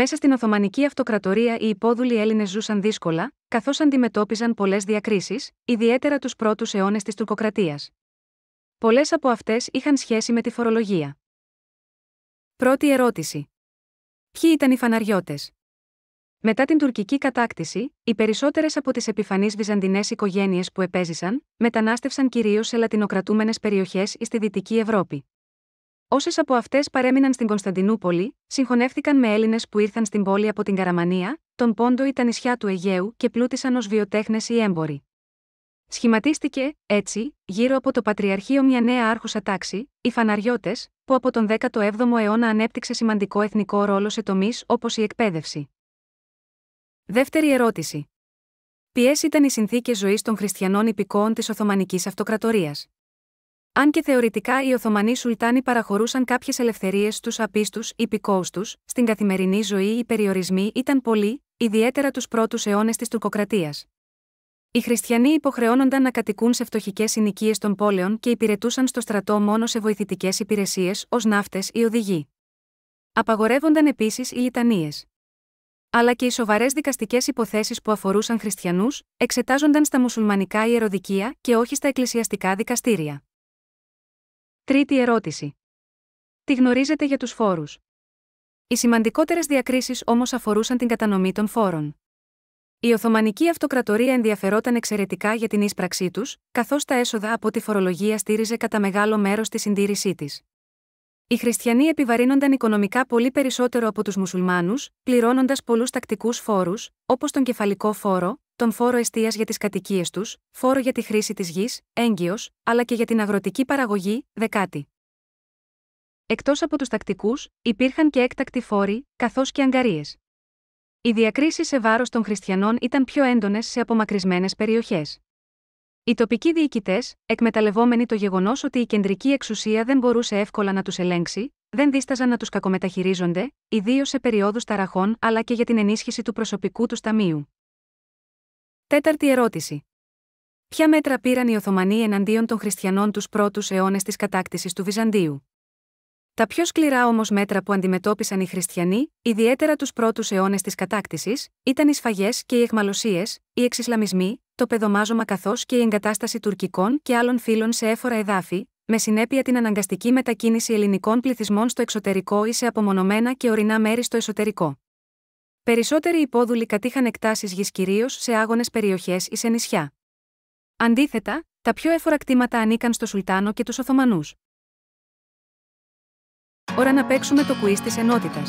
Μέσα στην Οθωμανική Αυτοκρατορία οι υπόδουλοι Έλληνες ζούσαν δύσκολα, καθώς αντιμετώπιζαν πολλές διακρίσεις, ιδιαίτερα τους πρώτους αιώνες της τουρκοκρατίας. Πολλές από αυτές είχαν σχέση με τη φορολογία. Πρώτη ερώτηση. Ποιοι ήταν οι φαναριώτες. Μετά την τουρκική κατάκτηση, οι περισσότερες από τις επιφανείς βυζαντινές οικογένειες που επέζησαν, μετανάστευσαν κυρίως σε λατινοκρατούμενες περιοχές ή στη Δυτική Ευρώπη. Όσες από αυτές παρέμειναν στην Κωνσταντινούπολη, συγχωνεύτηκαν με Έλληνες που ήρθαν στην πόλη από την Καραμανία, τον Πόντο ή τα νησιά του Αιγαίου και πλούτησαν ως βιοτέχνες ή έμποροι. Σχηματίστηκε, έτσι, γύρω από το Πατριαρχείο μια νέα άρχουσα τάξη, οι φαναριώτες, που από τον 17ο αιώνα ανέπτυξε σημαντικό εθνικό ρόλο σε τομείς όπως η εκπαίδευση. Δεύτερη ερώτηση. Ποιες ήταν οι συνθήκες ζωής των χριστιανών υπηκόων της Οθωμανικής Αυτοκρατορίας. Αν και θεωρητικά οι Οθωμανοί Σουλτάνοι παραχωρούσαν κάποιες ελευθερίες στου απίστους υπηκόους τους, στην καθημερινή ζωή οι περιορισμοί ήταν πολλοί, ιδιαίτερα τους πρώτους αιώνες της τουρκοκρατίας. Οι χριστιανοί υποχρεώνονταν να κατοικούν σε φτωχικές συνοικίες των πόλεων και υπηρετούσαν στο στρατό μόνο σε βοηθητικές υπηρεσίες ως ναύτες ή οδηγοί. Απαγορεύονταν επίσης οι Ιτανίε. Αλλά και οι σοβαρές δικαστικές υποθέσεις που αφορούσαν χριστιανούς, εξετάζονταν στα μουσουλμανικά ιεροδικεία και όχι στα εκκλησιαστικά δικαστήρια. Τρίτη ερώτηση. Τι γνωρίζετε για τους φόρους. Οι σημαντικότερες διακρίσεις όμως αφορούσαν την κατανομή των φόρων. Η Οθωμανική Αυτοκρατορία ενδιαφερόταν εξαιρετικά για την ίσπραξή τους, καθώς τα έσοδα από τη φορολογία στήριζε κατά μεγάλο μέρος τη συντήρησή της. Οι χριστιανοί επιβαρύνονταν οικονομικά πολύ περισσότερο από τους μουσουλμάνους, πληρώνοντας πολλούς τακτικούς φόρους, όπως τον κεφαλικό φόρο, τον φόρο εστίας για τις κατοικίες τους, φόρο για τη χρήση της γης, έγκυος, αλλά και για την αγροτική παραγωγή, δεκάτη. Εκτός από τους τακτικούς, υπήρχαν και έκτακτοι φόροι, καθώς και αγκαρίες. Οι διακρίσεις σε βάρος των χριστιανών ήταν πιο έντονες σε απομακρυσμένες περιοχές. Οι τοπικοί διοικητές, εκμεταλλευόμενοι το γεγονός ότι η κεντρική εξουσία δεν μπορούσε εύκολα να τους ελέγξει, δεν δίσταζαν να τους κακομεταχειρίζονται, ιδίως σε περιόδους ταραχών αλλά και για την ενίσχυση του προσωπικού του ταμείου. Τέταρτη ερώτηση. Ποια μέτρα πήραν οι Οθωμανοί εναντίον των χριστιανών τους πρώτους αιώνες της κατάκτησης του Βυζαντίου. Τα πιο σκληρά όμως μέτρα που αντιμετώπισαν οι χριστιανοί, ιδιαίτερα τους πρώτους αιώνες της κατάκτησης, ήταν οι σφαγές και οι εχμαλωσίε, οι εξισλαμισμοί, το πεδομάζωμα καθώς και η εγκατάσταση τουρκικών και άλλων φύλων σε έφορα εδάφη, με συνέπεια την αναγκαστική μετακίνηση ελληνικών πληθυσμών στο εξωτερικό ή σε απομονωμένα και ορεινά μέρη στο εσωτερικό. Περισσότεροι υπόδουλοι κατήχαν εκτάσεις γης κυρίως σε άγονε περιοχές ή σε νησιά. Αντίθετα, τα πιο έφορα κτήματα ανήκαν στο Σουλτάνο και τους Οθωμανούς. Ώρα να παίξουμε το κουί της ενότητας.